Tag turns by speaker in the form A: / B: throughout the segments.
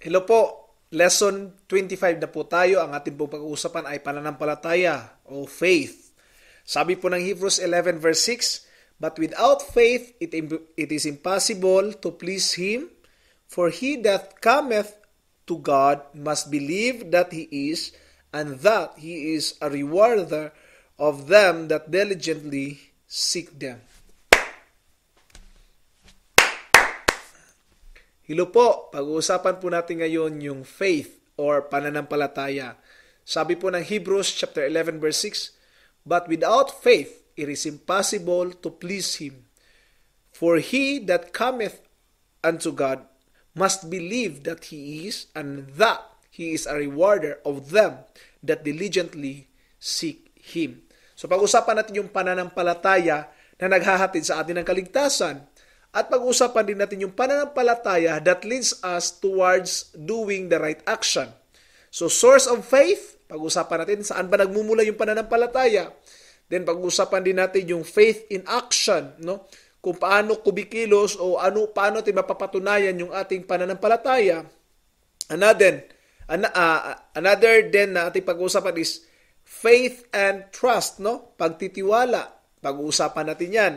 A: Hello po, lesson 25 na po tayo. Ang ating pong pag-uusapan ay pananampalataya o faith. Sabi po ng Hebrews 11 verse 6, But without faith it, it is impossible to please Him, for he that cometh to God must believe that He is, and that He is a rewarder of them that diligently seek them. Hello po, pag-uusapan po natin ngayon yung faith or pananampalataya. Sabi po ng Hebrews chapter 11 verse 6, But without faith it is impossible to please him. For he that cometh unto God must believe that he is and that he is a rewarder of them that diligently seek him. So pag-usapan natin yung pananampalataya na naghahatid sa atin ng kaligtasan. At pag-usapan din natin yung pananampalataya that leads us towards doing the right action. So source of faith, pag-usapan natin saan ba nagmumula yung pananampalataya. Then pag-usapan din natin yung faith in action, no? Kung paano kubikilos o ano paano natin mapapatunayan yung ating pananampalataya. Another, an, uh, another then na ating pag-uusapan is faith and trust, no? Pagtitiwala. Pag-uusapan natin 'yan.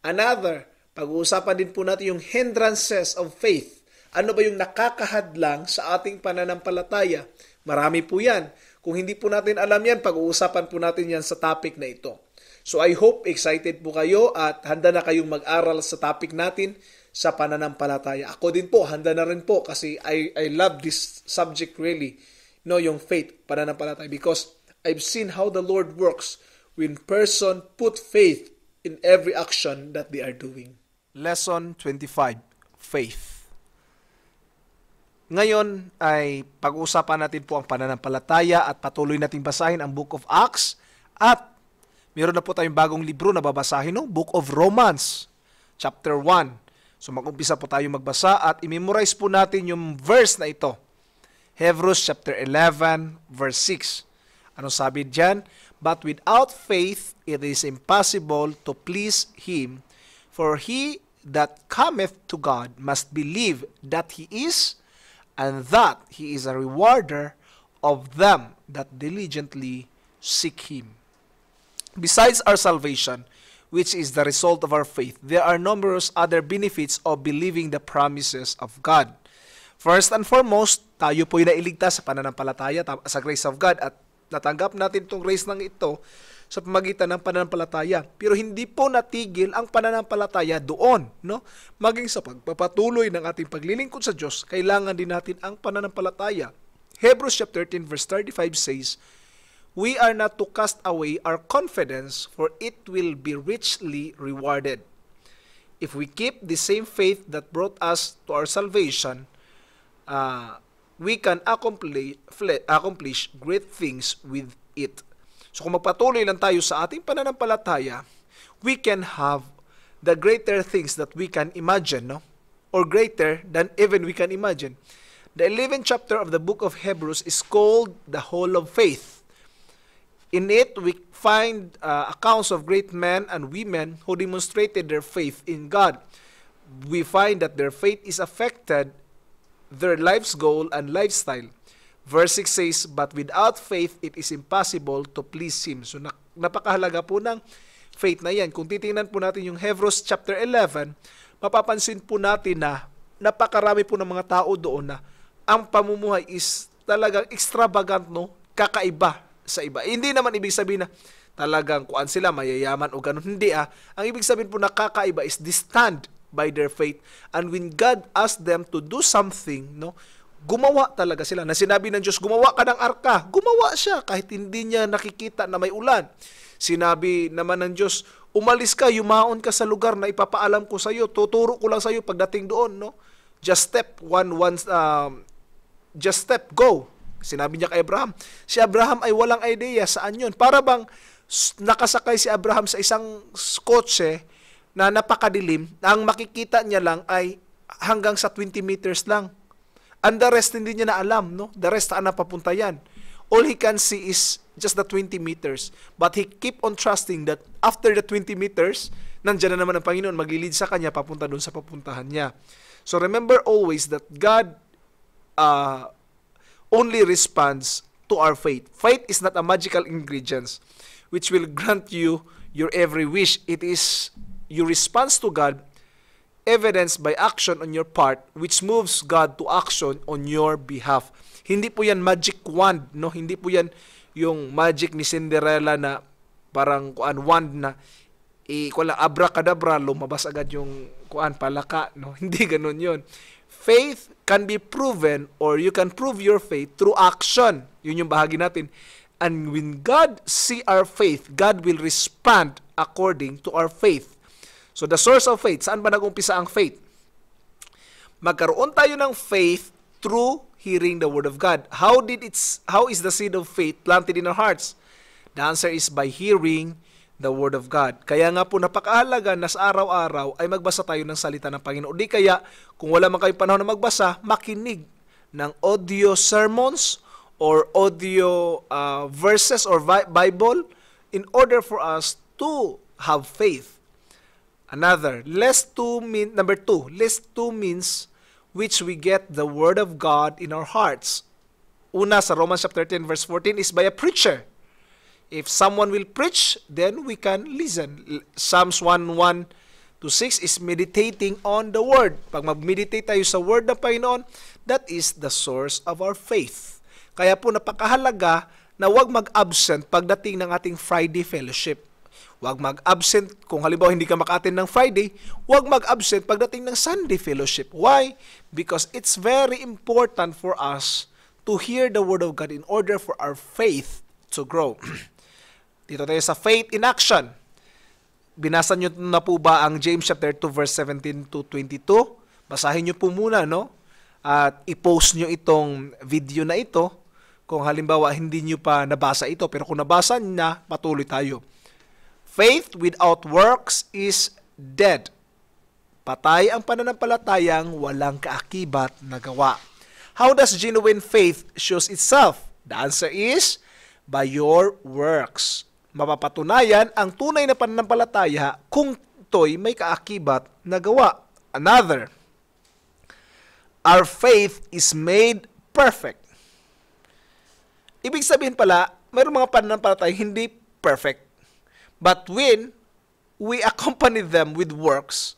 A: Another, pag-uusapan din po natin yung hindrances of faith. Ano ba yung nakakahadlang sa ating pananampalataya? Marami po yan. Kung hindi po natin alam yan, pag-uusapan po natin yan sa topic na ito. So I hope excited po kayo at handa na kayong mag-aral sa topic natin sa pananampalataya. Ako din po, handa na rin po kasi I, I love this subject really, no, yung faith, pananampalataya. Because I've seen how the Lord works when person put faith in every action that they are doing. Lesson 25, Faith. Ngayon ay pag-uusapan natin po ang pananampalataya at patuloy nating basahin ang Book of Acts at meron na po tayong bagong libro na babasahin, no? Book of Romans, chapter 1. So mag-umpisa po tayo magbasa at i-memorize po natin yung verse na ito. Hebrews chapter 11, verse 6. Anong sabi diyan? But without faith, it is impossible to please Him For he that cometh to God must believe that he is, and that he is a rewarder of them that diligently seek him. Besides our salvation, which is the result of our faith, there are numerous other benefits of believing the promises of God. First and foremost, tayo po'y nailigtas sa pananampalataya sa grace of God at natanggap natin itong grace ng ito sa pamagitan ng pananampalataya. Pero hindi po natigil ang pananampalataya doon. No? Maging sa pagpapatuloy ng ating paglilingkod sa Diyos, kailangan din natin ang pananampalataya. Hebrews chapter 13 verse 35 says, We are not to cast away our confidence, for it will be richly rewarded. If we keep the same faith that brought us to our salvation, uh, we can accomplish, accomplish great things with it. So kung magpatuloy lang tayo sa ating pananampalataya, we can have the greater things that we can imagine, no? Or greater than even we can imagine. The 11th chapter of the book of Hebrews is called the Hall of Faith. In it, we find uh, accounts of great men and women who demonstrated their faith in God. We find that their faith is affected their life's goal and lifestyle. Verse 6 says, But without faith, it is impossible to please Him. So napakahalaga po ng faith na yan. Kung titingnan po natin yung Hebrews chapter 11, mapapansin po natin na napakarami po ng mga tao doon na ang pamumuhay is talagang extravagant, no? Kakaiba sa iba. Hindi naman ibig sabihin na talagang kuan sila, mayayaman o ganun. Hindi ah. Ang ibig sabihin po na kakaiba is distant by their faith. And when God asked them to do something, no? gumawa talaga sila. Na sinabi ng Diyos, gumawa ka ng arka. Gumawa siya kahit hindi niya nakikita na may ulan. Sinabi naman ng Diyos, umalis ka, yumaon ka sa lugar na ipapaalam ko sa iyo. Tuturo ko lang sa iyo pagdating doon, no? Just step one, one, um, just step, go. Sinabi niya kay Abraham. Si Abraham ay walang idea saan yun. Para bang nakasakay si Abraham sa isang kotse na napakadilim, ang makikita niya lang ay hanggang sa 20 meters lang And the rest hindi niya na alam, no? The rest saan napapunta yan. All he can see is just the 20 meters. But he keep on trusting that after the 20 meters, nandiyan na naman ang Panginoon, maglilid sa kanya, papunta doon sa papuntahan niya. So remember always that God uh, only responds to our faith. Faith is not a magical ingredient which will grant you your every wish. It is your response to God evidenced by action on your part which moves God to action on your behalf. Hindi po yan magic wand, no? Hindi po yan yung magic ni Cinderella na parang kuan wand na i ko lang abracadabra lumabas agad yung kuan palaka, no? Hindi ganoon yon. Faith can be proven or you can prove your faith through action. Yun yung bahagi natin. And when God see our faith, God will respond according to our faith. So the source of faith, saan ba nagumpisa ang faith? Magkaroon tayo ng faith through hearing the word of God. How did it's how is the seed of faith planted in our hearts? The answer is by hearing the word of God. Kaya nga po napakahalaga na sa araw-araw ay magbasa tayo ng salita ng Panginoon. Di kaya kung wala man kayong panahon na magbasa, makinig ng audio sermons or audio uh, verses or Bible in order for us to have faith Another, less to mean number two, less to means which we get the word of God in our hearts. Una sa Romans chapter 13 verse 14 is by a preacher. If someone will preach, then we can listen. Psalms 1, to 6 is meditating on the Word. Pag mag-meditate tayo sa Word ng Panginoon, that is the source of our faith. Kaya po napakahalaga na 'wag mag-absent pagdating ng ating Friday fellowship. Huwag mag-absent. Kung halimbawa hindi ka makatin ng Friday, huwag mag-absent pagdating ng Sunday fellowship. Why? Because it's very important for us to hear the Word of God in order for our faith to grow. Dito tayo sa faith in action. Binasa niyo na po ba ang James chapter 2 verse 17 to 22? Basahin niyo po muna, no? At i-post niyo itong video na ito kung halimbawa hindi niyo pa nabasa ito. Pero kung nabasa na, patuloy tayo. Faith without works is dead. Patay ang pananampalatayang walang kaakibat na gawa. How does genuine faith shows itself? The answer is by your works. Mapapatunayan ang tunay na pananampalataya kung to'y may kaakibat na gawa. Another, our faith is made perfect. Ibig sabihin pala, mayroong mga pananampalataya hindi perfect. But when we accompany them with works,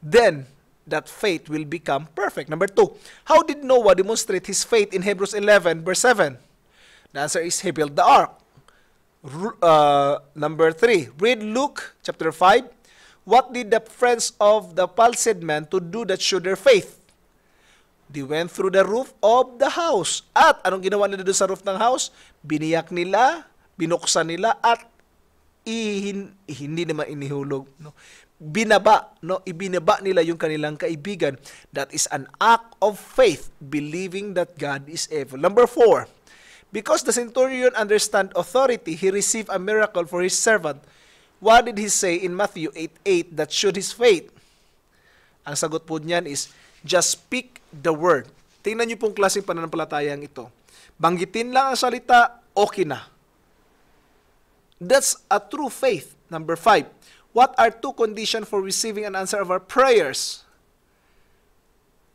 A: then that faith will become perfect. Number two, how did Noah demonstrate his faith in Hebrews 11, verse 7? The answer is he built the ark. Uh, number three, read Luke chapter 5. What did the friends of the palsied man to do that showed their faith? They went through the roof of the house. At anong ginawa nila doon sa roof ng house? Biniyak nila, binuksan nila, at ihin, hindi naman inihulog no binaba no ibinaba nila yung kanilang kaibigan that is an act of faith believing that God is able number four because the centurion understand authority he received a miracle for his servant what did he say in Matthew 8:8 that showed his faith ang sagot po niyan is just speak the word tingnan niyo pong klaseng pananampalatayang ito banggitin lang ang salita okay na That's a true faith. Number five, what are two conditions for receiving an answer of our prayers?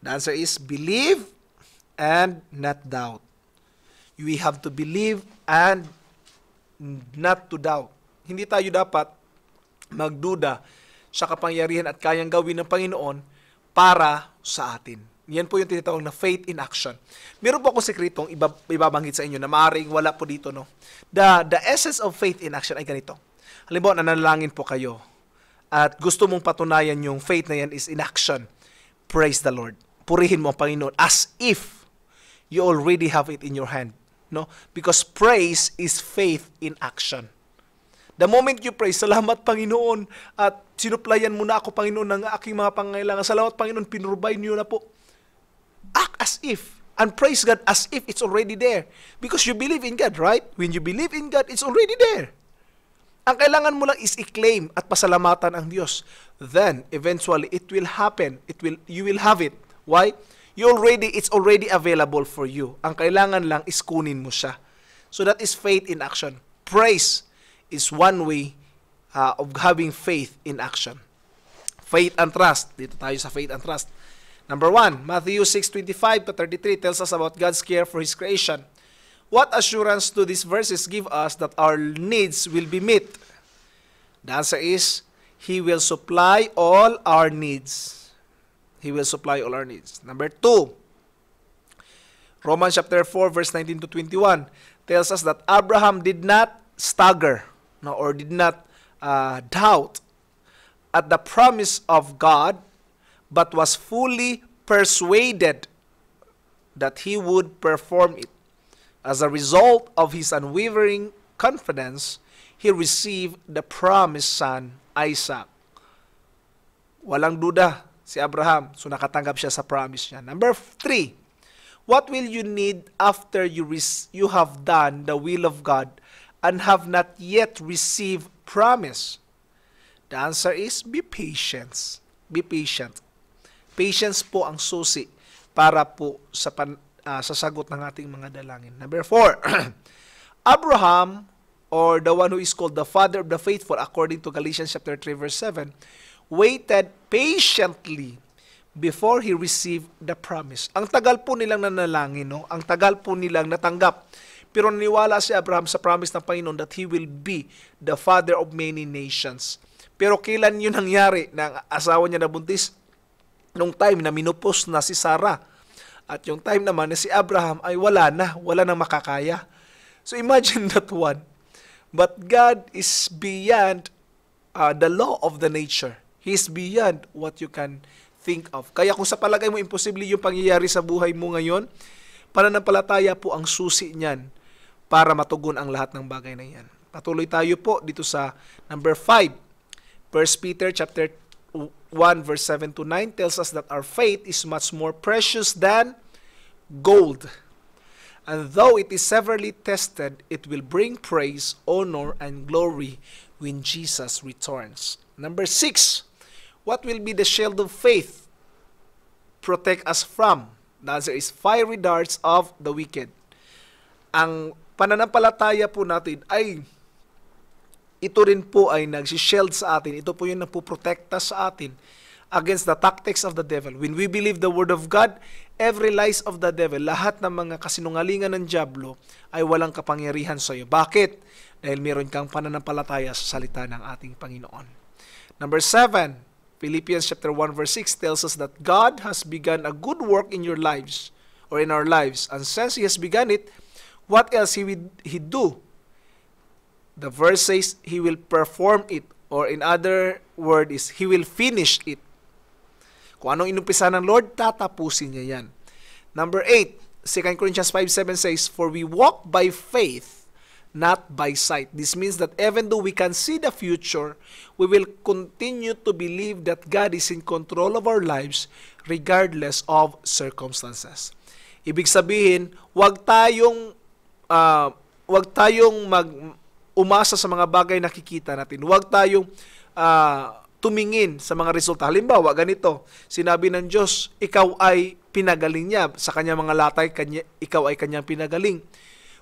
A: The answer is believe and not doubt. We have to believe and not to doubt. Hindi tayo dapat magduda sa kapangyarihan at kayang gawin ng Panginoon para sa atin. Yan po yung tinatawag na faith in action. Meron po ako sekretong iba, ibabanggit sa inyo na maaaring wala po dito. No? The, the essence of faith in action ay ganito. Halimbawa, nanalangin po kayo at gusto mong patunayan yung faith na yan is in action. Praise the Lord. Purihin mo ang Panginoon as if you already have it in your hand. No? Because praise is faith in action. The moment you pray, salamat Panginoon at sinuplayan mo na ako Panginoon ng aking mga pangailangan. Salamat pinurbay niyo na po act as if and praise God as if it's already there. Because you believe in God, right? When you believe in God, it's already there. Ang kailangan mo lang is i-claim at pasalamatan ang Diyos. Then, eventually, it will happen. It will, you will have it. Why? You already, it's already available for you. Ang kailangan lang is kunin mo siya. So that is faith in action. Praise is one way uh, of having faith in action. Faith and trust. Dito tayo sa faith and trust. Number one, Matthew 6:25 to 33 tells us about God's care for His creation. What assurance do these verses give us that our needs will be met? The answer is He will supply all our needs. He will supply all our needs. Number two, Romans chapter 4 verse 19 to 21 tells us that Abraham did not stagger no, or did not uh, doubt at the promise of God but was fully persuaded that he would perform it. As a result of his unwavering confidence, he received the promised son, Isaac. Walang duda si Abraham, so nakatanggap siya sa promise niya. Number three, what will you need after you, you have done the will of God and have not yet received promise? The answer is be patient. Be patient. Patience po ang susi para po sa pan, uh, ah, sasagot ng ating mga dalangin. Number four, Abraham or the one who is called the father of the faithful according to Galatians chapter 3 verse 7 waited patiently before he received the promise. Ang tagal po nilang nanalangin, no? Ang tagal po nilang natanggap. Pero naniwala si Abraham sa promise ng Panginoon that he will be the father of many nations. Pero kailan yun nangyari ng asawa niya na buntis? nung time na minupos na si Sarah. At yung time naman na si Abraham ay wala na, wala nang makakaya. So imagine that one. But God is beyond uh, the law of the nature. He's beyond what you can think of. Kaya kung sa palagay mo imposible yung pangyayari sa buhay mo ngayon, pananampalataya po ang susi niyan para matugon ang lahat ng bagay na yan. Patuloy tayo po dito sa number 5. 1 Peter chapter 1 verse 7 to 9 tells us that our faith is much more precious than gold. And though it is severely tested, it will bring praise, honor, and glory when Jesus returns. Number 6, what will be the shield of faith? Protect us from. The answer is fiery darts of the wicked. Ang pananampalataya po natin ay ito rin po ay nagsisheld sa atin. Ito po yung nagpuprotekta sa atin against the tactics of the devil. When we believe the word of God, every lies of the devil, lahat ng mga kasinungalingan ng Diablo ay walang kapangyarihan sa iyo. Bakit? Dahil meron kang pananampalataya sa salita ng ating Panginoon. Number seven, Philippians chapter 1 verse 6 tells us that God has begun a good work in your lives or in our lives. And since He has begun it, what else He will He do The verse says, He will perform it. Or in other word is, He will finish it. Kung anong inumpisa ng Lord, tatapusin niya yan. Number 8, 2 Corinthians 5.7 says, For we walk by faith, not by sight. This means that even though we can see the future, we will continue to believe that God is in control of our lives regardless of circumstances. Ibig sabihin, wag tayong uh, ah, wag tayong mag umasa sa mga bagay nakikita natin. Huwag tayong uh, tumingin sa mga resulta. Halimbawa, ganito, sinabi ng Diyos, ikaw ay pinagaling niya. Sa kanyang mga latay, kanya, ikaw ay kanyang pinagaling.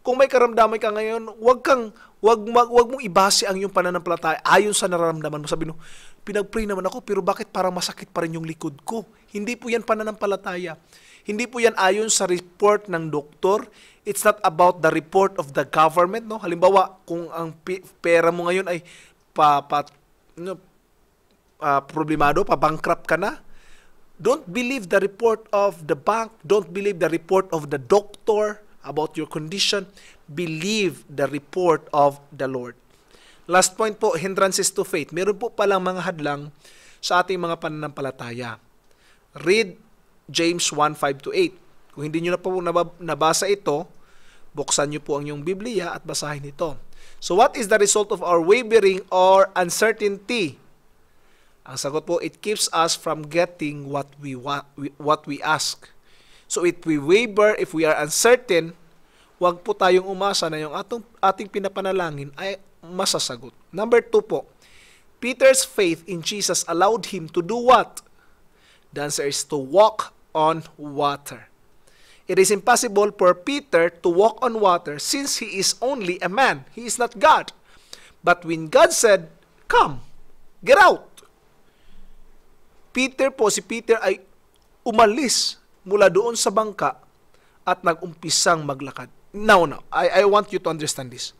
A: Kung may karamdaman ka ngayon, huwag kang wag, wag, wag mong ibase ang iyong pananampalataya ayon sa nararamdaman mo. Sabi mo, pinagpray naman ako pero bakit parang masakit pa rin yung likod ko? Hindi po yan pananampalataya. Hindi po yan ayon sa report ng doktor. It's not about the report of the government. No? Halimbawa, kung ang pera mo ngayon ay pa, pa, no, uh, problemado, pabankrupt ka na, don't believe the report of the bank. Don't believe the report of the doctor about your condition. Believe the report of the Lord. Last point po, hindrances to faith. Meron po palang mga hadlang sa ating mga pananampalataya. Read James 1:5 to 8. Kung hindi niyo na po nabasa ito, buksan niyo po ang iyong Biblia at basahin ito. So what is the result of our wavering or uncertainty? Ang sagot po, it keeps us from getting what we want, what we ask. So if we waver, if we are uncertain, wag po tayong umasa na yung atong, ating pinapanalangin ay masasagot. Number two po, Peter's faith in Jesus allowed him to do what? The answer is to walk on water. It is impossible for Peter to walk on water since he is only a man. He is not God. But when God said, Come, get out. Peter po, si Peter ay umalis mula doon sa bangka at nagumpisang maglakad. Now, now, I, I want you to understand this.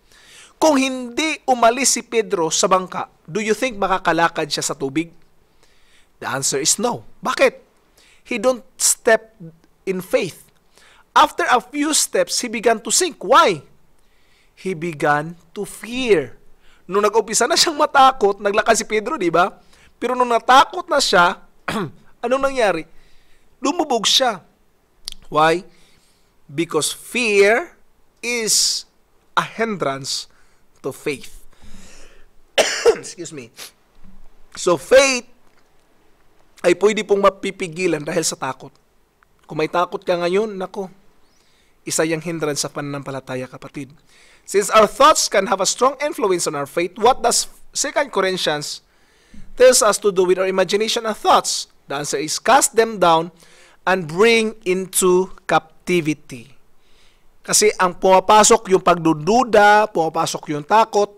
A: Kung hindi umalis si Pedro sa bangka, do you think makakalakad siya sa tubig? The answer is no. Bakit? He don't step in faith. After a few steps, he began to sink. Why? He began to fear. Nung nag-umpisa na siyang matakot, naglakas si Pedro, di ba? Pero nung natakot na siya, anong nangyari? Lumubog siya. Why? Because fear is a hindrance to faith. Excuse me. So faith ay pwede pong mapipigilan dahil sa takot. Kung may takot ka ngayon, nako, isa yung hindrance sa pananampalataya kapatid. Since our thoughts can have a strong influence on our faith, what does 2 Corinthians tells us to do with our imagination and thoughts? The answer is cast them down and bring into captivity. Kasi ang pumapasok yung pagdududa, pumapasok yung takot,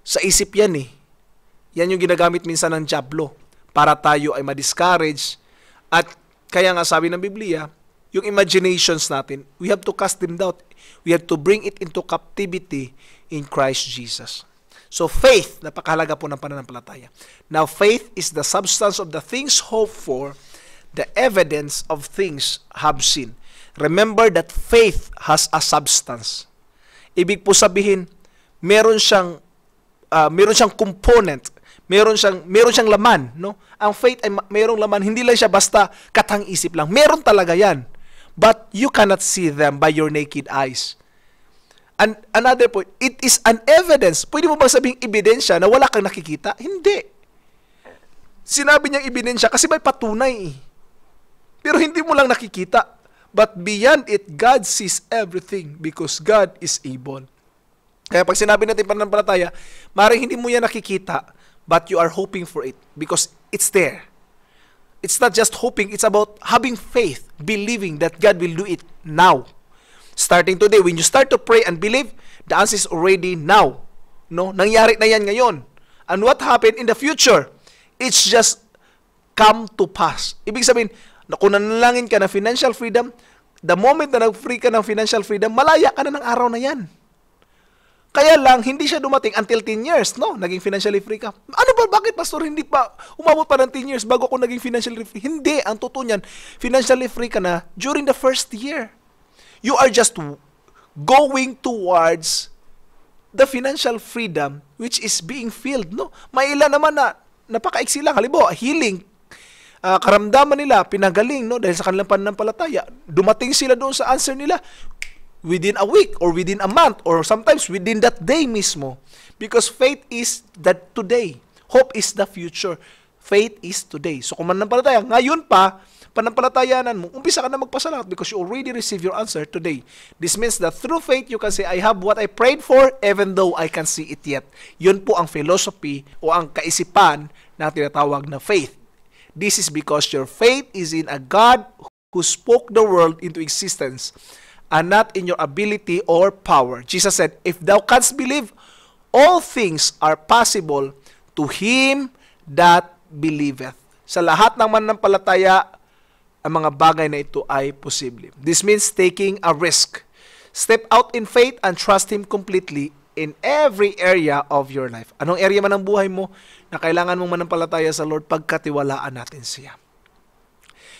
A: sa isip yan eh. Yan yung ginagamit minsan ng Diablo para tayo ay ma-discourage. At kaya nga sabi ng Biblia, yung imaginations natin, we have to cast them out. We have to bring it into captivity in Christ Jesus. So faith, napakahalaga po ng pananampalataya. Now faith is the substance of the things hoped for, the evidence of things have seen. Remember that faith has a substance. Ibig po sabihin, meron siyang uh, meron siyang component meron siyang meron siyang laman, no? Ang faith ay merong laman, hindi lang siya basta katang isip lang. Meron talaga 'yan. But you cannot see them by your naked eyes. And another point, it is an evidence. Pwede mo bang sabing ebidensya na wala kang nakikita? Hindi. Sinabi niyang ebidensya kasi may patunay. Eh. Pero hindi mo lang nakikita. But beyond it, God sees everything because God is able. Kaya pag sinabi natin pananampalataya, maring hindi mo yan nakikita, but you are hoping for it because it's there. It's not just hoping, it's about having faith, believing that God will do it now. Starting today, when you start to pray and believe, the answer is already now. No, nangyari na yan ngayon. And what happened in the future? It's just come to pass. Ibig sabihin, na kung nanalangin ka ng financial freedom, the moment na nag-free ka ng financial freedom, malaya ka na ng araw na yan. Kaya lang, hindi siya dumating until 10 years, no? Naging financially free ka. Ano ba, bakit, Pastor, hindi pa umabot pa ng 10 years bago ako naging financially free? Hindi, ang totoo niyan, financially free ka na during the first year. You are just going towards the financial freedom which is being filled, no? May ilan naman na napakaiksi lang. Halimbawa, healing, uh, karamdaman nila, pinagaling, no? Dahil sa kanilang pananampalataya. Dumating sila doon sa answer nila, within a week or within a month or sometimes within that day mismo. Because faith is that today. Hope is the future. Faith is today. So kung manampalataya, ngayon pa, panampalatayanan mo, umpisa ka na magpasalat because you already received your answer today. This means that through faith, you can say, I have what I prayed for even though I can't see it yet. Yun po ang philosophy o ang kaisipan na tinatawag na faith. This is because your faith is in a God who spoke the world into existence and not in your ability or power. Jesus said, If thou canst believe, all things are possible to him that believeth. Sa lahat ng mananampalataya, ang mga bagay na ito ay posible. This means taking a risk. Step out in faith and trust Him completely in every area of your life. Anong area man ng buhay mo na kailangan mong manampalataya sa Lord, pagkatiwalaan natin siya.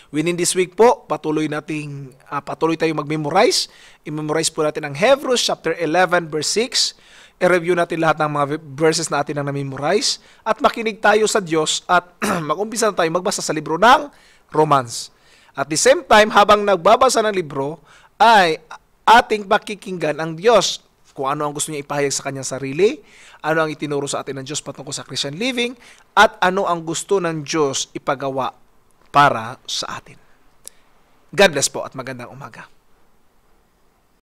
A: Within this week po, patuloy nating uh, patuloy tayong mag-memorize. I-memorize po natin ang Hebrews chapter 11 verse 6. I-review natin lahat ng mga verses natin na na-memorize at makinig tayo sa Diyos at mag-umpisa na tayo magbasa sa libro ng Romans. At the same time, habang nagbabasa ng libro, ay ating pakikinggan ang Diyos kung ano ang gusto niya ipahayag sa kanyang sarili, ano ang itinuro sa atin ng Diyos patungkol sa Christian living, at ano ang gusto ng Diyos ipagawa para sa atin. God bless po at magandang umaga.